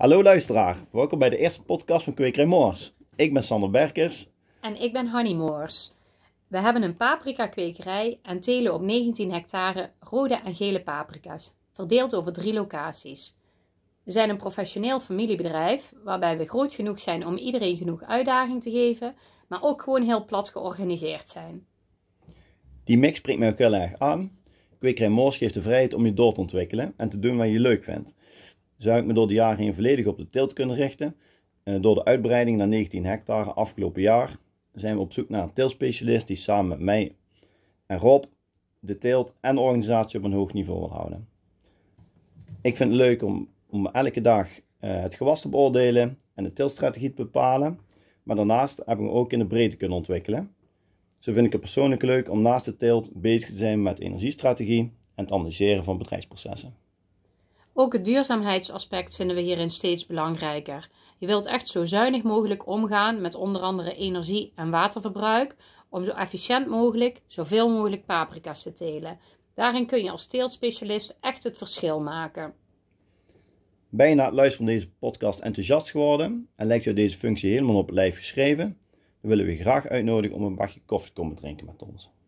Hallo luisteraar, welkom bij de eerste podcast van Kwekerij Moors. Ik ben Sander Berkers. En ik ben Honey Moors. We hebben een paprika kwekerij en telen op 19 hectare rode en gele paprika's, verdeeld over drie locaties. We zijn een professioneel familiebedrijf waarbij we groot genoeg zijn om iedereen genoeg uitdaging te geven, maar ook gewoon heel plat georganiseerd zijn. Die mix spreekt mij ook heel erg aan. Kwekerij Moors geeft de vrijheid om je door te ontwikkelen en te doen wat je leuk vindt zou ik me door de jaren heen volledig op de teelt kunnen richten. Eh, door de uitbreiding naar 19 hectare afgelopen jaar zijn we op zoek naar een teeltspecialist die samen met mij en Rob de teelt en de organisatie op een hoog niveau wil houden. Ik vind het leuk om, om elke dag eh, het gewas te beoordelen en de teeltstrategie te bepalen. Maar daarnaast heb ik me ook in de breedte kunnen ontwikkelen. Zo vind ik het persoonlijk leuk om naast de teelt bezig te zijn met energiestrategie en het analyseren van bedrijfsprocessen. Ook het duurzaamheidsaspect vinden we hierin steeds belangrijker. Je wilt echt zo zuinig mogelijk omgaan met onder andere energie- en waterverbruik, om zo efficiënt mogelijk zoveel mogelijk paprika's te telen. Daarin kun je als teeltspecialist echt het verschil maken. Ben je na het luisteren van deze podcast enthousiast geworden en lijkt jou deze functie helemaal op lijf geschreven? Dan willen we je graag uitnodigen om een bakje koffie te komen drinken met ons.